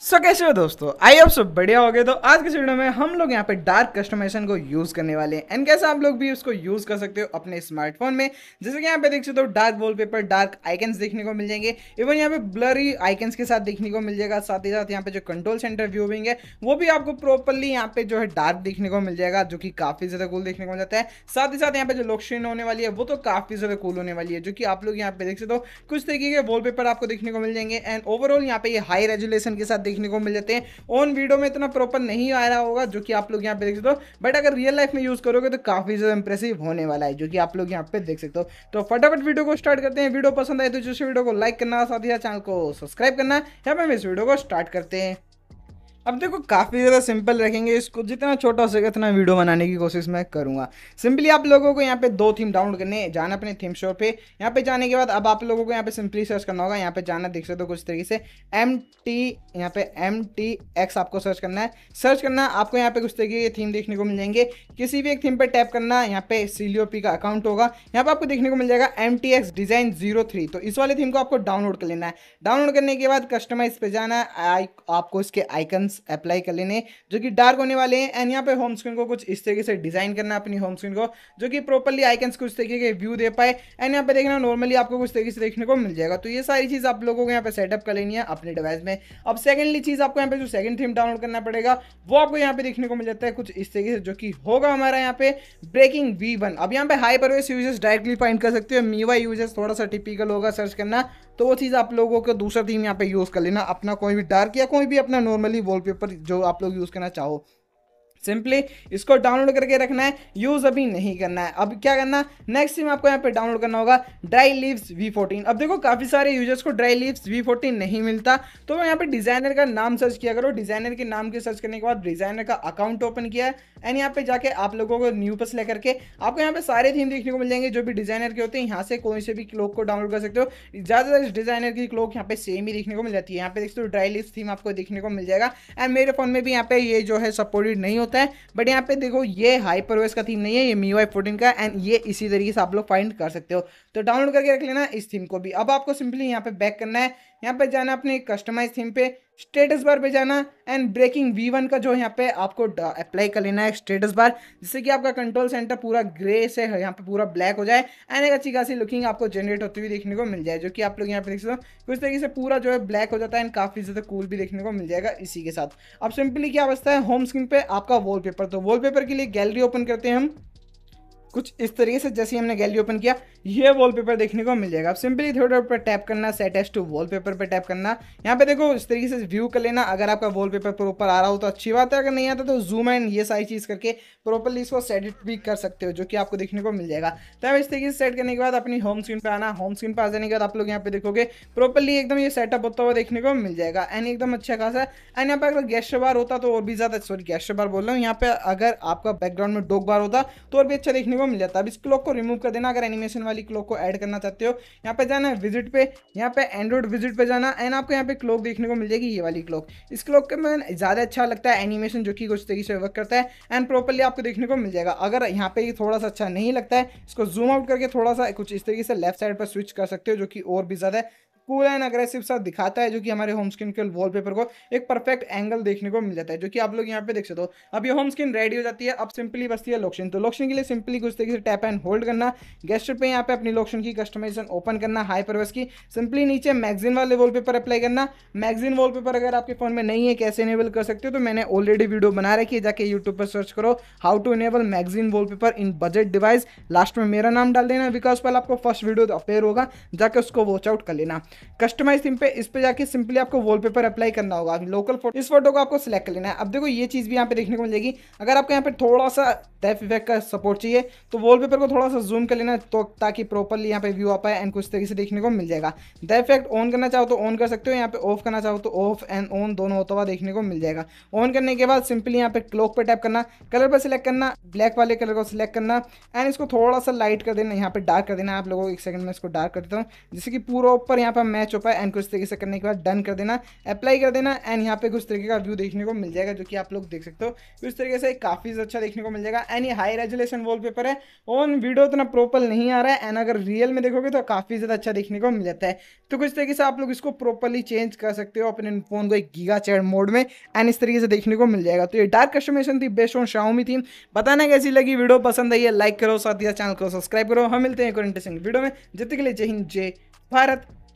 सो so, कैसे हो दोस्तों आई आप सब बढ़िया हो गए तो आज के वीडियो में हम लोग यहाँ पे डार्क कस्टमाइजेशन को यूज़ करने वाले हैं एंड कैसे आप लोग भी उसको यूज़ कर सकते हो अपने स्मार्टफोन में जैसे कि यहाँ पे देख सकते हो डार्क वॉलपेपर डार्क आइकन्स देखने को मिल जाएंगे इवन यहाँ पे ब्लरी आइकन्स के साथ देखने को मिल जाएगा साथ ही साथ यहाँ पे जो कंट्रोल सेंटर व्यूविंग है वो भी आपको प्रॉपरली यहाँ पे जो है डार्क देखने को मिल जाएगा जो कि काफ़ी ज़्यादा कूल देखने को मिल जाता है साथ ही साथ यहाँ पे जो लोकेशन होने वाली है वो तो काफ़ी ज़्यादा कूल होने वाली है जो कि आप लोग यहाँ पे देख सकते हो कुछ तरीके के वॉलपेपर आपको देखने को मिल जाएंगे एंड ओवरऑल यहाँ पे हाई रेजुलेशन के साथ देखने को मिल जाते हैं ऑन वीडियो में इतना प्रॉपर नहीं आ रहा होगा जो कि आप लोग यहाँ पे देख सकते हो बट अगर रियल लाइफ में यूज़ करोगे तो काफ़ी ज़्यादा इंप्रेसिव होने वाला है जो कि आप लोग यहाँ पे देख सकते हो तो फटाफट वीडियो को स्टार्ट करते हैं वीडियो पसंद आए तो जिस वीडियो को लाइक करना साथ ही चैनल को सब्सक्राइब करना यहाँ पे इस वीडियो को स्टार्ट करते हैं अब देखो काफ़ी ज़्यादा सिंपल रखेंगे इसको जितना छोटा हो सके उतना वीडियो बनाने की कोशिश मैं करूँगा सिंपली आप लोगों को यहाँ पे दो थीम डाउनलोड करने जाना अपने थीम स्टोर पे यहाँ पे जाने के बाद अब आप लोगों को यहाँ पे सिंपली सर्च करना होगा यहाँ पे जाना देख सकते हो कुछ तरीके से एम टी यहाँ पे एम टी एक्स आपको सर्च करना है सर्च करना आपको यहाँ पे कुछ तरीके के थीम देखने को मिल जाएंगे किसी भी एक थीम पर टैप करना यहाँ पे सीलियो पी का अकाउंट होगा यहाँ पर आपको देखने को मिल जाएगा M T X design zero three तो इस वाले थीम को आपको डाउनलोड कर लेना है डाउनलोड करने के बाद कस्टमाइज पे जाना है आपको इसके आइकन्स अप्लाई कर लेने जो कि डार्क होने वाले हैं एंड यहाँ पे होम स्क्रीन को कुछ इस तरीके से डिजाइन करना है अपनी होम स्क्रीन को जो कि प्रॉपरली आइकन्स कुछ तरीके के व्यू दे पाए एंड यहाँ पे देखना नॉर्मली आपको कुछ तरीके से देखने को मिल जाएगा तो ये सारी चीज़ आप लोगों को यहाँ पे सेटअप कर लेनी है अपने डिवाइस में अब सेकेंडली चीज़ आपको यहाँ पे जो सेकंड थीम डाउनलोड करना पड़ेगा वो आपको यहाँ पे देखने को मिल जाता है कुछ इस तरीके से जो कि होगा हमारा यहाँ पे ब्रेकिंग वी अब यहाँ पे हाई परवेस यूजर्स डायरेक्टली फाइंड कर सकते हो मीवा यूजर्स थोड़ा सा टिपिकल होगा सर्च करना तो वो चीज़ आप लोगों को दूसरा थीम यहाँ पे यूज़ कर लेना अपना कोई भी डार्क या कोई भी अपना नॉर्मली वॉलपेपर जो आप लोग यूज़ करना चाहो सिंपली इसको डाउनलोड करके रखना है यूज़ अभी नहीं करना है अब क्या करना नेक्स्ट में आपको यहाँ पे डाउनलोड करना होगा ड्राई लीव्स वी फोर्टीन अब देखो काफ़ी सारे यूजर्स को ड्राई लीव्स वी फोर्टीन नहीं मिलता तो यहाँ पे डिज़ाइनर का नाम सर्च किया करो डिज़ाइनर के नाम के सर्च करने के बाद डिज़ाइनर का अकाउंट ओपन किया एंड यहाँ पे जाके आप लोगों को न्यू पस लेकर के आपको यहाँ पे सारे थीम देखने को मिल जाएंगे जो भी डिज़ाइनर के होते हैं यहाँ से कोई से भी क्लोक को डाउनलोड कर सकते हो ज़्यादातर डिज़ाइनर की क्लोक यहाँ पे सेम ही देखने को मिल जाती है यहाँ पे देखते हो ड्राई लीव थीम आपको देखने को मिल जाएगा एंड मेरे फोन में भी यहाँ पे ये जो है सपोर्टेड नहीं होता होता है बट यहाँ पे देखो ये हाइपर का थीम नहीं है ये मी वाई फोर्टीन का एंड ये इसी तरीके से आप लोग फाइंड कर सकते हो तो डाउनलोड करके रख लेना इस थीम को भी अब आपको सिंपली यहाँ पे बैक करना है यहाँ पे जाना अपने कस्टमाइज थीम पे स्टेटस बार पे जाना एंड ब्रेकिंग वी वन का जो यहाँ पे आपको अप्लाई कर लेना है स्टेटस बार जिससे कि आपका कंट्रोल सेंटर पूरा ग्रे से यहाँ पे पूरा ब्लैक हो जाए एंड एक अच्छी खासी लुकिंग आपको जनरेट होती हुई देखने को मिल जाए जो कि आप लोग यहाँ पे देख सकते हो कुछ तरीके से पूरा जो है ब्लैक हो जाता है एंड काफ़ी ज़्यादा कूल भी देखने को मिल जाएगा इसी के साथ अब सिंपली क्या बचता है होम स्क्रीन पर आपका वॉल पेपर तो पेपर के लिए गैलरी ओपन करते हैं हम कुछ इस तरीके से जैसे हमने गैलरी ओपन किया ये वॉलपेपर देखने को मिल जाएगा आप सिंपली थोड़ा पर टैप करना सेट एस टू वॉलपेपर पर टैप करना यहाँ पे देखो इस तरीके से व्यू कर लेना अगर आपका वॉलपेपर प्रॉपर आ रहा हो तो अच्छी बात है अगर नहीं आता तो जूम एंड ये सारी चीज़ करके प्रॉपरली इसको सेट भी कर सकते हो जो कि आपको देखने को मिल जाएगा तो इस तरीके से सेट करने के बाद अपनी होम स्क्रीन पर आना होम स्क्रीन पर आ जाने के बाद आप लोग यहाँ पे देखोगे प्रॉपरली एकदम ये सेटअप होता हुआ देखने को मिल जाएगा एंड एकदम अच्छा खासा एंड यहाँ पे अगर गैस बार होता तो और भी ज़्यादा सॉरी गैस बार बोल रहा हूँ यहाँ पे अगर आपका बैकग्राउंड में डोक बार होता तो और भी अच्छा देखने मिनिमम लिया था अब इस क्लॉक को रिमूव कर देना अगर एनिमेशन वाली क्लॉक को ऐड करना चाहते हो यहाँ पे जाना है विजिट पे यहाँ पे एंड्रॉइड विजिट पे जाना एंड आपको यहाँ पे क्लॉक देखने को मिल जाएगी ये वाली क्लॉक इस क्लॉक के मैं ज़्यादा अच्छा लगता है एनिमेशन जो कि कुछ तरीके से वर्क करता है एंड प्रॉपरली आपको देखने को मिल जाएगा अगर यहाँ पे थोड़ा सा अच्छा नहीं लगता है इसको जूम आउट करके थोड़ा सा कुछ इस तरीके से लेफ्ट साइड पर स्विच कर सकते हो जो कि और भी ज़्यादा कूल एंड अग्रेसिव सा दिखाता है जो कि हमारे होम स्क्रीन के वॉलपेपर को एक परफेक्ट एंगल देखने को मिल जाता है जो कि आप लोग यहाँ पे देख सकते हो अब ये होम स्क्रीन रेडी हो जाती है अब सिंपली बसती है लोक्शन तो लोक्शन के लिए सिंपली कुछ तरीके से टैप एंड होल्ड करना गेस्टर पे यहाँ पे अपनी लोक्शन की कस्टमाइजेशन ओपन करना हाई प्रवेश की सिंपली नीचे मैगजीन वाले वॉल अप्लाई करना मैगजीन वॉलपेपर अगर आपके फोन में नहीं है कैसे इनेबल कर सकते हो तो मैंने ऑलरेडी वीडियो बना रखी है जाके यूट्यूब पर सर्च करो how to enable magazine wallpaper in budget device last में मेरा नाम डाल देना बिकॉज पहले आपको फर्स्ट वीडियो अपेयर होगा जाके उसको वॉच आउट कर लेना कस्टमाइज थीम पे इस पे जाके सिंपली आपको वॉलपेपर अप्लाई करना होगा लोकल फोटो इस फोटो को आपको सिलेक्ट कर लेना है अब देखो ये चीज़ भी यहाँ पे देखने को मिलेगी अगर आपको यहाँ पे थोड़ा सा डेफ इफेक्ट का सपोर्ट चाहिए तो वॉलपेपर को थोड़ा सा जूम कर लेना तो ताकि प्रॉपरली यहाँ पे व्यू आ पाए एंड कुछ तरीके से देखने को मिल जाएगा डेफ इफेक्ट ऑन करना चाहो तो ऑन कर सकते हो यहाँ पे ऑफ करना चाहो तो ऑफ एंड ऑन दोनों होता हुआ देखने को मिल जाएगा ऑन करने के बाद सिंपली यहाँ पे क्लॉक पर टैप करना कलर पर सिलेक्ट करना ब्लैक वाले कलर को सिलेक्ट करना एंड इसको थोड़ा सा लाइट कर देना यहाँ पे डार्क कर देना आप लोगों को एक सेकंड में इसको डार्क कर देता हूँ जैसे कि पूरा ऊपर यहाँ पर मैच हो पाए एंड कुछ तरीके से करने के बाद डन कर देना अप्लाई कर देना एंड यहाँ पे कुछ तरीके का व्यू देखने को मिल जाएगा जो कि आप लोग देख सकते हो कुछ तरीके से काफ़ी अच्छा देखने को मिल जाएगा एनी हाई रेजुलेशन वॉलपेपर है ऑन वीडियो इतना प्रोपर नहीं आ रहा है एंड अगर रियल में देखोगे तो काफ़ी ज़्यादा अच्छा देखने को मिल जाता है तो कुछ तरीके से आप लोग इसको प्रॉपरली चेंज कर सकते हो अपने फ़ोन को एक गीगा चैट मोड में एंड इस तरीके से देखने को मिल जाएगा तो ये डार्क कस्टमेशन थी बेस्ट ऑन शाउमी थी बताना कैसी लगी वीडियो पसंद आई है लाइक करो साथ ही चैनल को सब्सक्राइब करो हम मिलते हैं एक और इंटरेस्टिंग वीडियो में जितने के लिए जय हिंद जय भारत